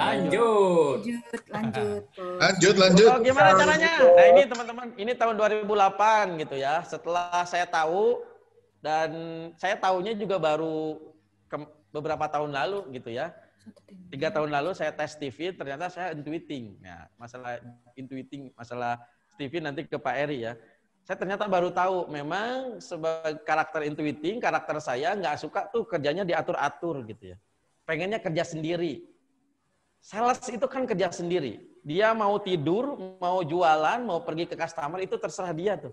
lanjut. Lanjut, lanjut. Lanjut, lanjut. Oh, gimana caranya? Nah, ini teman-teman, ini tahun 2008 gitu ya. Setelah saya tahu dan saya tahunya juga baru ke, beberapa tahun lalu gitu ya. Tiga tahun lalu saya tes TV, ternyata saya intuiting. Ya, masalah intuiting, masalah TV nanti ke Pak Eri ya saya ternyata baru tahu memang sebagai karakter intuiting karakter saya nggak suka tuh kerjanya diatur atur gitu ya pengennya kerja sendiri Sales itu kan kerja sendiri. Dia mau tidur, mau jualan, mau pergi ke customer, itu terserah dia tuh.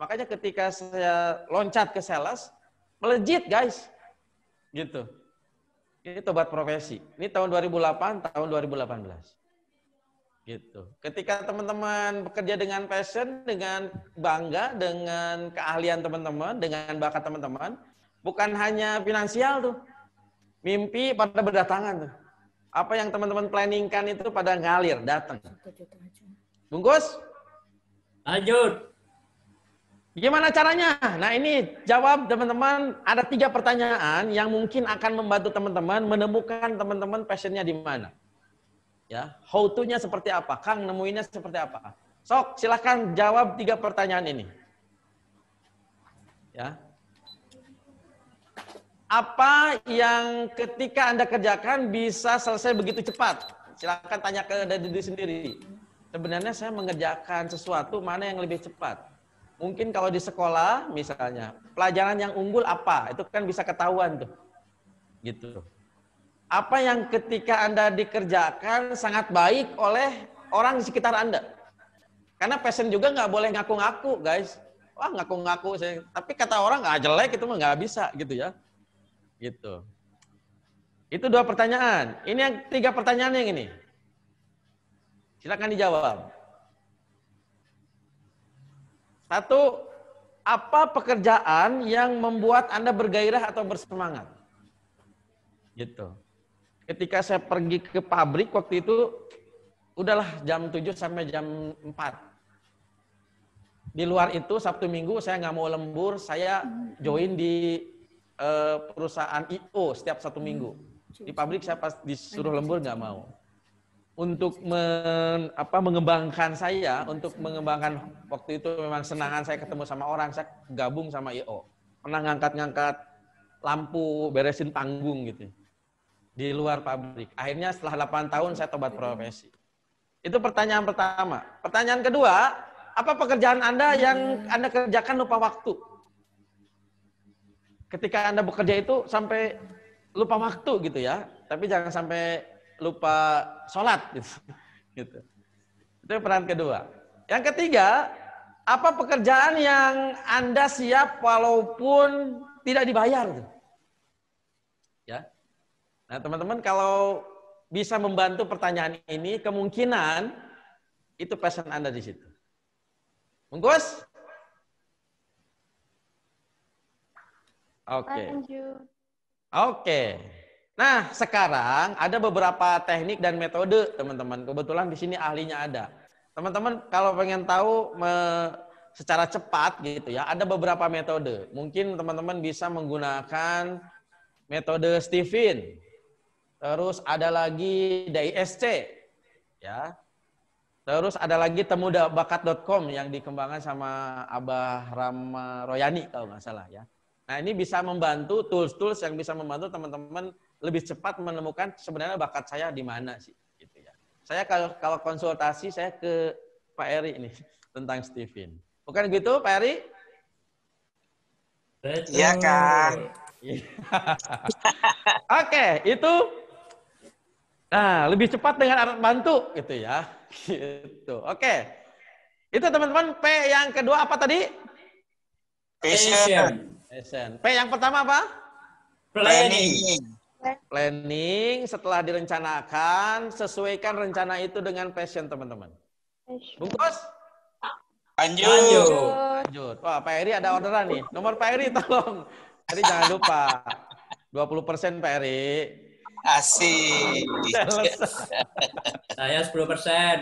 Makanya ketika saya loncat ke sales, melejit guys. Gitu. Ini tobat profesi. Ini tahun 2008, tahun 2018. Gitu. Ketika teman-teman bekerja dengan passion, dengan bangga, dengan keahlian teman-teman, dengan bakat teman-teman, bukan hanya finansial tuh. Mimpi pada berdatangan tuh apa yang teman-teman planningkan itu pada ngalir, datang. Bungkus? Lanjut. Gimana caranya? Nah ini jawab teman-teman, ada tiga pertanyaan yang mungkin akan membantu teman-teman menemukan teman-teman passionnya di mana. Ya, how to-nya seperti apa? Kang nemuinnya seperti apa? Sok, silahkan jawab tiga pertanyaan ini. Ya, apa yang ketika Anda kerjakan bisa selesai begitu cepat? Silahkan tanya ke diri sendiri. Sebenarnya saya mengerjakan sesuatu mana yang lebih cepat? Mungkin kalau di sekolah misalnya, pelajaran yang unggul apa? Itu kan bisa ketahuan tuh. Gitu. Apa yang ketika Anda dikerjakan sangat baik oleh orang di sekitar Anda? Karena passion juga nggak boleh ngaku-ngaku, guys. Wah, ngaku-ngaku saya. Tapi kata orang nggak ah, jelek itu nggak bisa gitu ya Gitu. Itu dua pertanyaan. Ini yang tiga pertanyaan yang ini. Silakan dijawab. Satu, apa pekerjaan yang membuat Anda bergairah atau bersemangat? Gitu. Ketika saya pergi ke pabrik waktu itu, udahlah jam 7 sampai jam 4. Di luar itu, Sabtu Minggu saya nggak mau lembur, saya hmm. join di uh, perusahaan IO setiap satu hmm, minggu. Di pabrik saya pas disuruh lembur nggak mau. Untuk men, apa, mengembangkan saya, untuk mengembangkan waktu itu memang senangan saya ketemu sama orang, saya gabung sama IO. Pernah ngangkat-ngangkat lampu, beresin panggung gitu. Di luar pabrik. Akhirnya setelah 8 tahun saya tobat profesi. Itu pertanyaan pertama. Pertanyaan kedua, apa pekerjaan Anda yang iya. Anda kerjakan lupa waktu? ketika Anda bekerja itu sampai lupa waktu gitu ya. Tapi jangan sampai lupa sholat gitu. gitu. Itu peran kedua. Yang ketiga, apa pekerjaan yang Anda siap walaupun tidak dibayar? Gitu? Ya. Nah, teman-teman kalau bisa membantu pertanyaan ini, kemungkinan itu pesan Anda di situ. Menggus? Oke. Okay. Oke. Okay. Nah, sekarang ada beberapa teknik dan metode, teman-teman. Kebetulan di sini ahlinya ada. Teman-teman kalau pengen tahu me, secara cepat gitu ya, ada beberapa metode. Mungkin teman-teman bisa menggunakan metode Stephen. Terus ada lagi DISC. Ya. Terus ada lagi temudabakat.com yang dikembangkan sama Abah Rama Royani kalau nggak salah ya. Nah, ini bisa membantu tools-tools yang bisa membantu teman-teman lebih cepat menemukan sebenarnya bakat saya di mana sih gitu ya. Saya kalau kalau konsultasi saya ke Pak Eri ini tentang Steven. Bukan gitu Pak Eri? Iya, Kang. Oke, itu nah, lebih cepat dengan alat bantu gitu ya. Gitu. Oke. Itu teman-teman P yang kedua apa tadi? Patient. P yang pertama apa? Planning. Planning setelah direncanakan, sesuaikan rencana itu dengan passion teman-teman. Bungkus? Lanjut. Lanjut. Lanjut. Wah, Pak Eri ada orderan nih. Nomor Pak Eri tolong. Jadi jangan lupa. 20 persen Pak Eri. Asik. Saya 10 persen.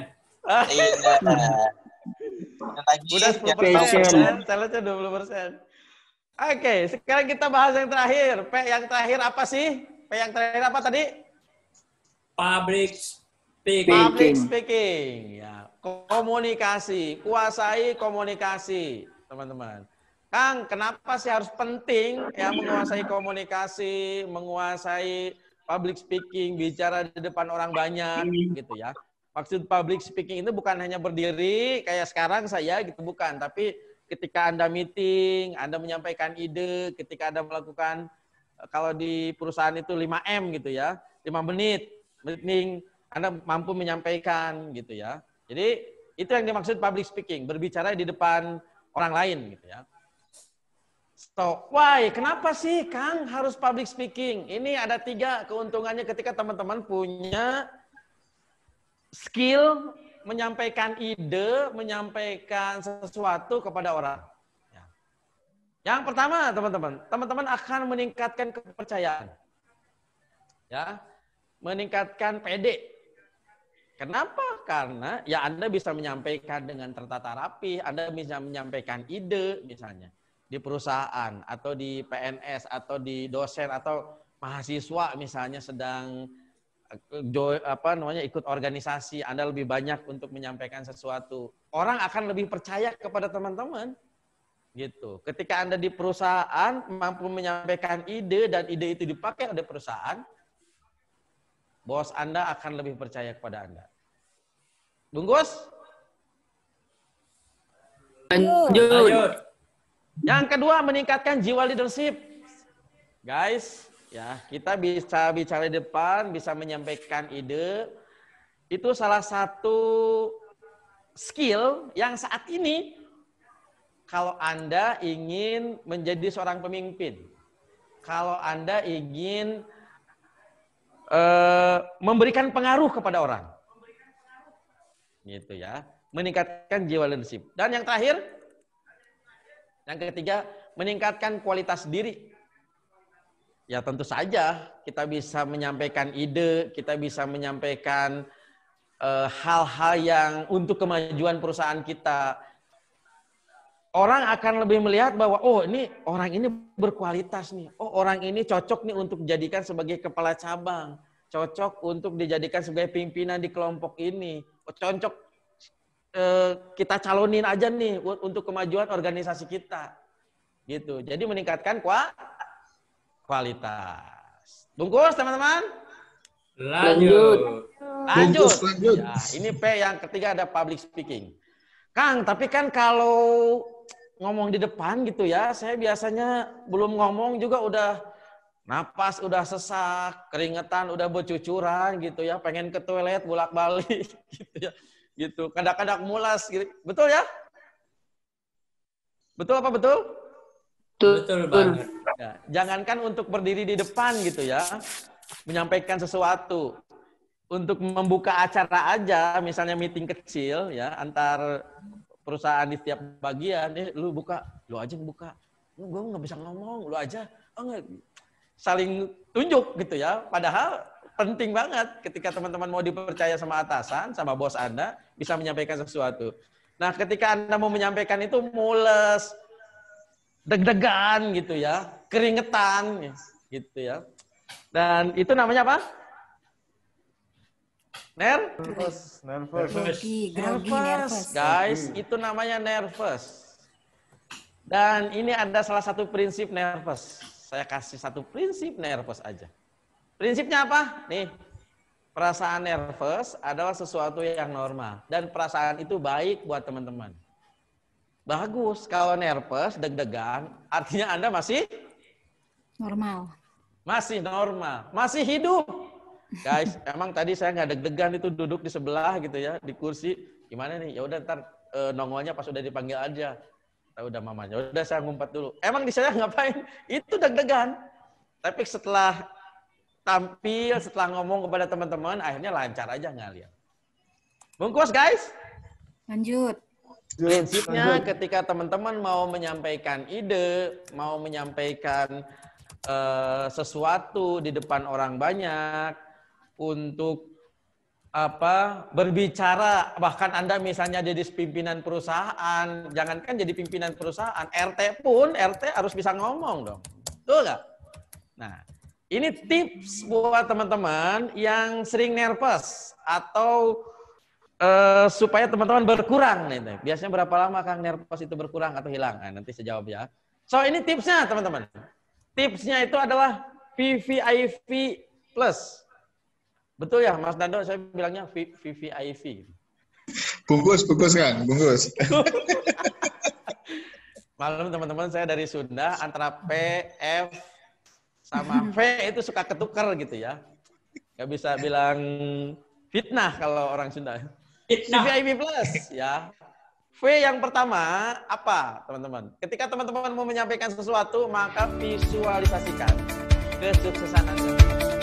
Iya. iya. Udah 10 persen. Salesnya 20 persen. Oke, sekarang kita bahas yang terakhir. P yang terakhir apa sih? P yang terakhir apa tadi? Public speaking. Public speaking. Ya, komunikasi. Kuasai komunikasi, teman-teman. Kang, kenapa sih harus penting ya menguasai komunikasi, menguasai public speaking, bicara di depan orang banyak gitu ya. Maksud public speaking itu bukan hanya berdiri kayak sekarang saya gitu bukan, tapi ketika Anda meeting, Anda menyampaikan ide, ketika Anda melakukan eh, kalau di perusahaan itu 5M gitu ya, 5 menit, meeting Anda mampu menyampaikan gitu ya. Jadi itu yang dimaksud public speaking, berbicara di depan orang lain gitu ya. So, why? Kenapa sih Kang harus public speaking? Ini ada tiga keuntungannya ketika teman-teman punya skill menyampaikan ide, menyampaikan sesuatu kepada orang. Ya. Yang pertama, teman-teman, teman-teman akan meningkatkan kepercayaan. Ya, meningkatkan PD. Kenapa? Karena ya Anda bisa menyampaikan dengan tertata rapi, Anda bisa menyampaikan ide misalnya di perusahaan atau di PNS atau di dosen atau mahasiswa misalnya sedang jo apa namanya ikut organisasi, Anda lebih banyak untuk menyampaikan sesuatu. Orang akan lebih percaya kepada teman-teman. Gitu. Ketika Anda di perusahaan mampu menyampaikan ide dan ide itu dipakai oleh perusahaan, bos Anda akan lebih percaya kepada Anda. tunggu Lanjut. Yang kedua, meningkatkan jiwa leadership. Guys, Ya, kita bisa bicara di depan, bisa menyampaikan ide. Itu salah satu skill yang saat ini kalau Anda ingin menjadi seorang pemimpin, kalau Anda ingin uh, memberikan pengaruh kepada orang. Gitu ya. Meningkatkan jiwa leadership. Dan yang terakhir, yang ketiga, meningkatkan kualitas diri Ya tentu saja kita bisa menyampaikan ide, kita bisa menyampaikan eh, hal-hal uh, yang untuk kemajuan perusahaan kita. Orang akan lebih melihat bahwa oh ini orang ini berkualitas nih. Oh orang ini cocok nih untuk dijadikan sebagai kepala cabang, cocok untuk dijadikan sebagai pimpinan di kelompok ini. Oh, cocok eh, kita calonin aja nih untuk kemajuan organisasi kita. Gitu. Jadi meningkatkan kuat kualitas. Bungkus teman-teman. Lanjut. Lanjut. lanjut. Ya, ini P yang ketiga ada public speaking. Kang, tapi kan kalau ngomong di depan gitu ya, saya biasanya belum ngomong juga udah napas udah sesak, keringetan udah bercucuran gitu ya, pengen ke toilet bolak-balik gitu ya. Gitu, kadang-kadang mulas gitu. Betul ya? Betul apa betul? Betul, Betul banget. Ya. Jangankan untuk berdiri di depan gitu ya, menyampaikan sesuatu. Untuk membuka acara aja, misalnya meeting kecil ya, antar perusahaan di tiap bagian, eh, lu buka, lu aja yang buka. Lu gue nggak bisa ngomong, lu aja. Oh, Saling tunjuk gitu ya. Padahal penting banget ketika teman-teman mau dipercaya sama atasan, sama bos Anda, bisa menyampaikan sesuatu. Nah, ketika Anda mau menyampaikan itu mules, deg-degan gitu ya, keringetan gitu ya. Dan itu namanya apa? Ner? Nervous. Nervous. Nervous. nervous. Guys, itu namanya nervous. Dan ini ada salah satu prinsip nervous. Saya kasih satu prinsip nervous aja. Prinsipnya apa? Nih, perasaan nervous adalah sesuatu yang normal. Dan perasaan itu baik buat teman-teman. Bagus. Kalau nervous, deg-degan, artinya Anda masih normal. Masih normal, masih hidup. Guys, emang tadi saya nggak deg-degan itu duduk di sebelah gitu ya, di kursi. Gimana nih? Ya udah ntar e, nongolnya pas udah dipanggil aja. Tahu udah mamanya. Ya udah saya ngumpet dulu. Emang di saya ngapain? Itu deg-degan. Tapi setelah tampil, setelah ngomong kepada teman-teman, akhirnya lancar aja ngalir. Bungkus guys. Lanjut prinsipnya ketika teman-teman mau menyampaikan ide, mau menyampaikan uh, sesuatu di depan orang banyak untuk apa berbicara bahkan Anda misalnya jadi pimpinan perusahaan, jangankan jadi pimpinan perusahaan, RT pun RT harus bisa ngomong dong. Betul nggak? Nah, ini tips buat teman-teman yang sering nervous atau Eh, supaya teman-teman berkurang nih. Biasanya berapa lama Kang nervos itu berkurang atau hilang? Nah, nanti saya jawab ya. So ini tipsnya teman-teman. Tipsnya itu adalah VVIV plus. Betul ya Mas Dando? saya bilangnya v VVIV. Bungkus, bungkus kan, bungkus. Malam teman-teman saya dari Sunda antara P, F sama V itu suka ketukar gitu ya. Gak bisa bilang fitnah kalau orang Sunda. Di nah. VIP plus ya. V yang pertama apa teman-teman? Ketika teman-teman mau menyampaikan sesuatu maka visualisasikan kesuksesan Anda.